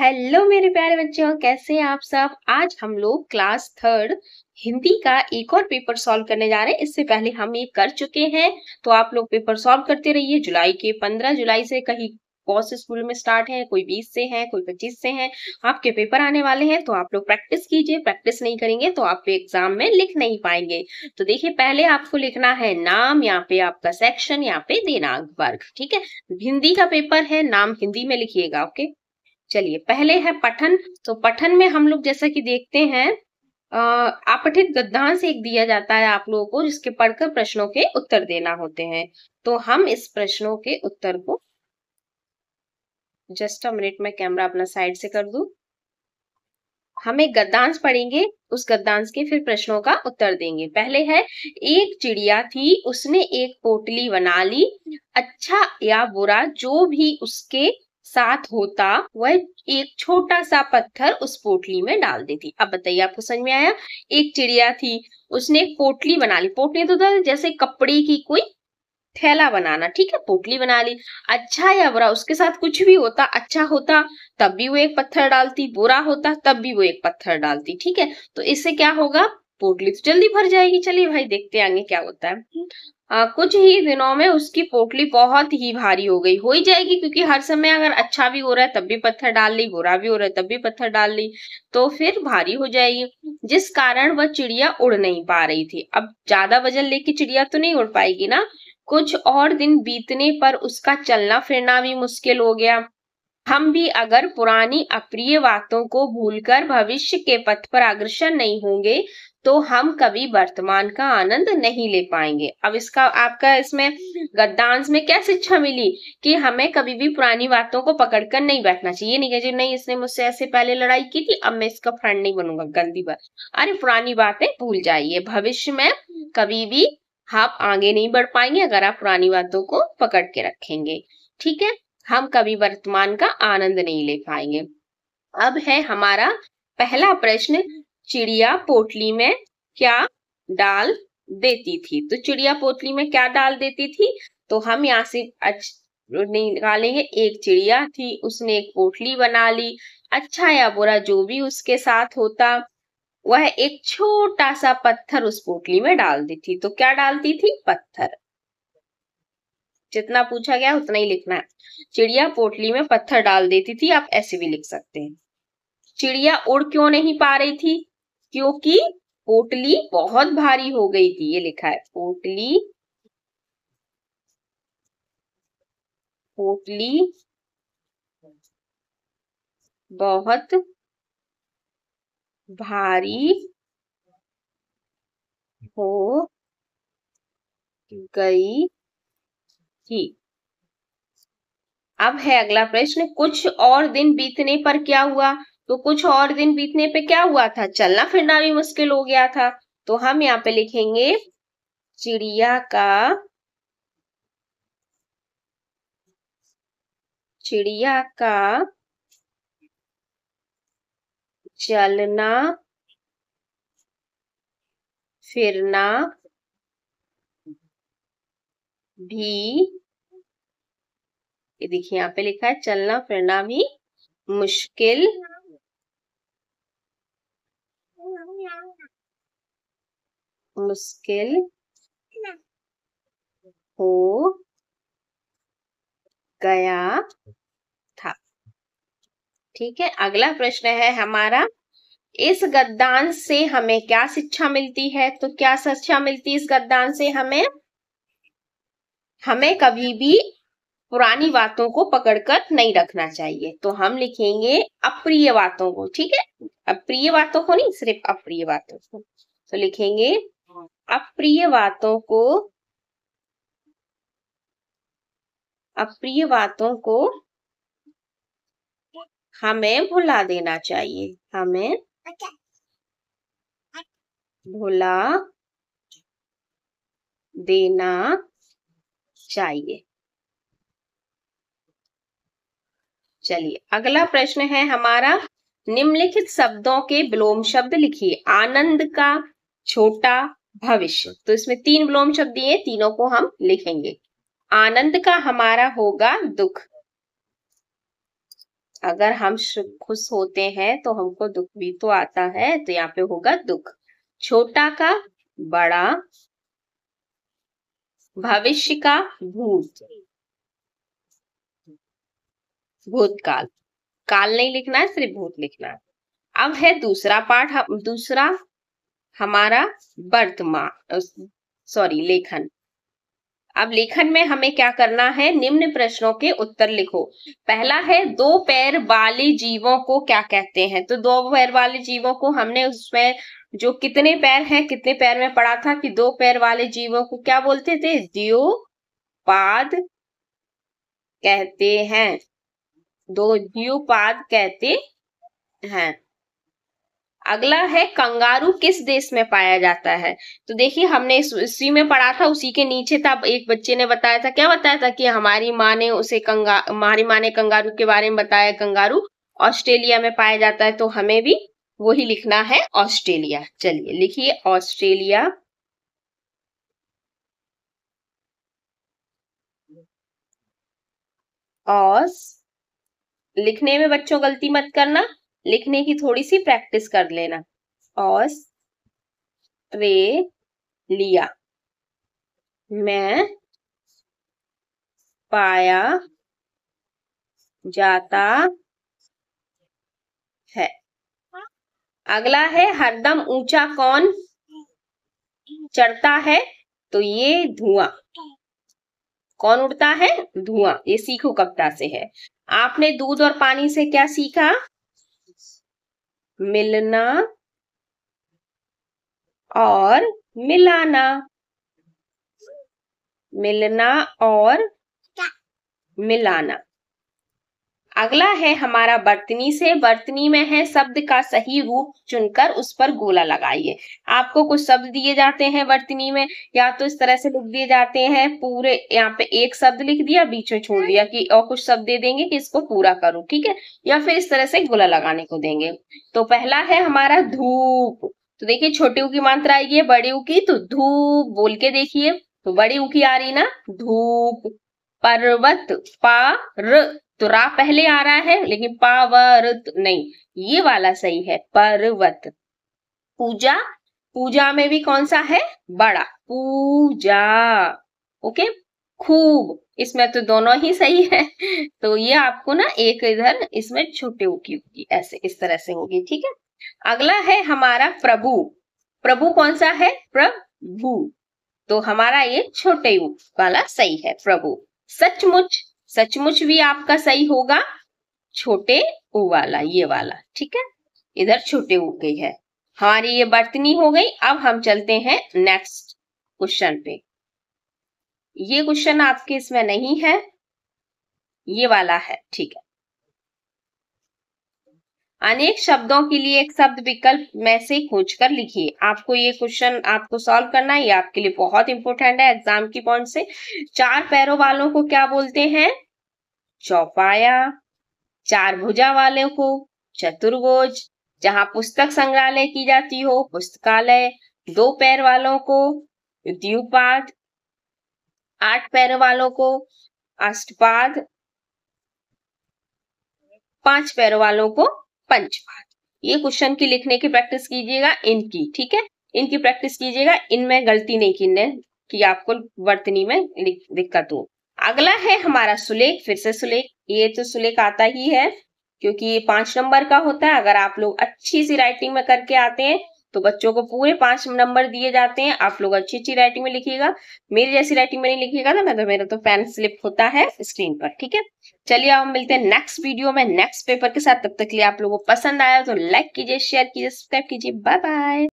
hello मेरे प्यारे बच्चों कैसे हैं आप सब आज हम लोग क्लास थर्ड हिंदी का एक और पेपर सॉल्व करने जा रहे हैं इससे पहले हम ये कर चुके हैं तो आप लोग पेपर सॉल्व करते रहिए जुलाई के पंद्रह जुलाई से कहीं कौन स्कूल में स्टार्ट है कोई बीस से है कोई पच्चीस से है आपके पेपर आने वाले हैं तो आप लोग प्रैक्टिस कीजिए प्रैक्टिस नहीं करेंगे तो आप एग्जाम में लिख नहीं पाएंगे तो देखिए पहले आपको लिखना है नाम यहाँ पे आपका सेक्शन यहाँ पे दिनांक वर्ग ठीक है हिंदी का पेपर है नाम हिंदी में लिखिएगा ओके चलिए पहले है पठन तो पठन में हम लोग जैसा कि देखते हैं अपठित गद्दांश एक दिया जाता है आप लोगों को जिसके पढ़कर प्रश्नों के उत्तर देना होते हैं तो हम इस प्रश्नों के उत्तर को जस्ट अ मिनट में कैमरा अपना साइड से कर दू हम एक गद्दांश पढ़ेंगे उस गद्दांश के फिर प्रश्नों का उत्तर देंगे पहले है एक चिड़िया थी उसने एक पोटली बना ली अच्छा या बुरा जो भी उसके साथ होता वह एक छोटा सा पत्थर उस पोटली में डाल देती अब बताइए आपको समझ में आया एक चिड़िया थी उसने एक पोटली बना ली पोटली तो था जैसे कपड़े की कोई थैला बनाना ठीक है पोटली बना ली अच्छा या बुरा उसके साथ कुछ भी होता अच्छा होता तब भी वो एक पत्थर डालती बुरा होता तब भी वो एक पत्थर डालती ठीक है तो इससे क्या होगा पोटली तो जल्दी भर जाएगी चलिए भाई देखते आगे क्या होता है आ, कुछ ही दिनों में उसकी पोटली बहुत ही भारी हो गई हो ही जाएगी क्योंकि हर समय अगर अच्छा भी हो रहा है तब भी पत्थर डाल ली बुरा भी हो रहा है तब भी पत्थर डाल ली तो फिर भारी हो जाएगी जिस कारण वह चिड़िया उड़ नहीं पा रही थी अब ज्यादा वजन लेके चिड़िया तो नहीं उड़ पाएगी ना कुछ और दिन बीतने पर उसका चलना फिरना भी मुश्किल हो गया हम भी अगर पुरानी अप्रिय बातों को भूलकर भविष्य के पथ पर अग्रसर नहीं होंगे तो हम कभी वर्तमान का आनंद नहीं ले पाएंगे अब इसका आपका इसमें गद्दांश में क्या शिक्षा मिली कि हमें कभी भी पुरानी बातों को पकड़कर नहीं बैठना चाहिए नहीं कहिए नहीं इसने मुझसे ऐसे पहले लड़ाई की थी अब मैं इसका फ्रेंड नहीं बनूंगा गंदी बात अरे पुरानी बातें भूल जाइए भविष्य में कभी भी आप आगे नहीं बढ़ पाएंगे अगर आप पुरानी बातों को पकड़ के रखेंगे ठीक है हम कभी वर्तमान का आनंद नहीं ले पाएंगे अब है हमारा पहला प्रश्न चिड़िया पोटली में क्या डाल देती थी तो चिड़िया पोटली में क्या डाल देती थी तो हम यहाँ से निकालेंगे एक चिड़िया थी उसने एक पोटली बना ली अच्छा या बुरा जो भी उसके साथ होता वह एक छोटा सा पत्थर उस पोटली में डाल देती तो क्या डालती थी पत्थर जितना पूछा गया उतना ही लिखना है चिड़िया पोटली में पत्थर डाल देती थी आप ऐसे भी लिख सकते हैं चिड़िया उड़ क्यों नहीं पा रही थी क्योंकि पोटली बहुत भारी हो गई थी ये लिखा है पोटली पोटली बहुत भारी हो गई की अब है अगला प्रश्न कुछ और दिन बीतने पर क्या हुआ तो कुछ और दिन बीतने पे क्या हुआ था चलना फिरना भी मुश्किल हो गया था तो हम यहाँ पे लिखेंगे चिड़िया का चिड़िया का चलना फिरना भी ये देखिए यहाँ पे लिखा है चलना फिरना भी मुश्किल मुश्किल हो गया था ठीक है अगला प्रश्न है हमारा इस गद्दान से हमें क्या शिक्षा मिलती है तो क्या शिक्षा मिलती है इस गद्दान से हमें हमें कभी भी पुरानी बातों को पकड़कर नहीं रखना चाहिए तो हम लिखेंगे अप्रिय बातों को ठीक है अप्रिय बातों को नहीं सिर्फ अप्रिय बातों को तो लिखेंगे अप्रिय बातों को अप्रिय बातों को हमें भुला देना चाहिए हमें भुला देना चाहिए चलिए अगला प्रश्न है हमारा निम्नलिखित शब्दों के विलोम शब्द लिखिए आनंद का छोटा भविष्य तो इसमें तीन विलोम शब्द दिए तीनों को हम लिखेंगे आनंद का हमारा होगा दुख अगर हम खुश होते हैं तो हमको दुख भी तो आता है तो यहाँ पे होगा दुख छोटा का बड़ा भविष्य का भूत भूतकाल काल नहीं लिखना है सिर्फ भूत लिखना है अब है दूसरा पार्ट हम, दूसरा हमारा वर्तमान सॉरी लेखन अब लेखन में हमें क्या करना है निम्न प्रश्नों के उत्तर लिखो पहला है दो पैर वाले जीवों को क्या कहते हैं तो दो पैर वाले जीवों को हमने उसमें जो कितने पैर हैं कितने पैर में पढ़ा था कि दो पैर वाले जीवों को क्या बोलते थे पाद कहते हैं दो द्व्युपाद कहते हैं अगला है कंगारू किस देश में पाया जाता है तो देखिए हमने इसी में पढ़ा था उसी के नीचे था एक बच्चे ने बताया था क्या बताया था कि हमारी माँ ने उसे कंगा हमारी माँ ने कंगारू के बारे में बताया कंगारू ऑस्ट्रेलिया में पाया जाता है तो हमें भी वही लिखना है ऑस्ट्रेलिया चलिए लिखिए ऑस्ट्रेलिया ऑस लिखने में बच्चों गलती मत करना लिखने की थोड़ी सी प्रैक्टिस कर लेना ऑस्ट्रेलिया मैं पाया जाता है अगला है हरदम ऊंचा कौन चढ़ता है तो ये धुआं कौन उड़ता है धुआं ये सीखो कविता से है आपने दूध और पानी से क्या सीखा मिलना और मिलाना मिलना और मिलाना अगला है हमारा बर्तनी से बर्तनी में है शब्द का सही रूप चुनकर उस पर गोला लगाइए आपको कुछ शब्द दिए जाते हैं बर्तनी में या तो इस तरह से लिख दिए जाते हैं पूरे यहाँ पे एक शब्द लिख दिया बीच में छोड़ दिया कि और कुछ शब्द दे देंगे कि इसको पूरा करो ठीक है या फिर इस तरह से गोला लगाने को देंगे तो पहला है हमारा धूप तो देखिये छोटे ऊ की मात्रा आएगी है बड़े ऊ की तो धूप बोल के देखिए तो बड़ी ऊ की आ रही ना धूप पर्वत पार तो रा पहले आ रहा है लेकिन पावर्त नहीं ये वाला सही है पर्वत पूजा पूजा में भी कौन सा है बड़ा पूजा ओके खूब इसमें तो दोनों ही सही है तो ये आपको ना एक इधर इसमें छोटे उकी उकी ऐसे इस तरह से होगी ठीक है अगला है हमारा प्रभु प्रभु कौन सा है प्रभु तो हमारा ये छोटे वाला सही है प्रभु सचमुच सचमुच भी आपका सही होगा छोटे ऊ वाला ये वाला ठीक है इधर छोटे ऊ गई है हमारी ये बर्तनी हो गई अब हम चलते हैं नेक्स्ट क्वेश्चन पे ये क्वेश्चन आपके इसमें नहीं है ये वाला है ठीक है अनेक शब्दों के लिए एक शब्द विकल्प में से खोज कर लिखिए आपको ये क्वेश्चन आपको सॉल्व करना है ये आपके लिए बहुत इंपॉर्टेंट है एग्जाम की पॉइंट से चार पैरों वालों को क्या बोलते हैं चौपाया चार भुजा वालों को चतुर्भुज जहां पुस्तक संग्रहालय की जाती हो पुस्तकालय दो पैर वालों को द्वीपाद आठ पैर वालों को अष्टपाद पांच पैर वालों को पंचपाद ये क्वेश्चन की लिखने की प्रैक्टिस कीजिएगा इनकी ठीक है इनकी प्रैक्टिस कीजिएगा इनमें गलती नहीं की कि आपको वर्तनी में दिक्कत हो अगला है हमारा सुलेख फिर से सुलेख ये तो सुलेख आता ही है क्योंकि ये पांच नंबर का होता है अगर आप लोग अच्छी सी राइटिंग में करके आते हैं तो बच्चों को पूरे पांच नंबर दिए जाते हैं आप लोग अच्छी अच्छी राइटिंग में लिखिएगा मेरी जैसी राइटिंग में नहीं लिखिएगा ना मैं मतलब तो मेरा तो पेन स्लिप होता है स्क्रीन पर ठीक है चलिए हम मिलते हैं नेक्स्ट वीडियो में नेक्स्ट पेपर के साथ तब तक के लिए आप लोगों को पसंद आया तो लाइक कीजिए शेयर कीजिए सब्सक्राइब कीजिए बाय बाय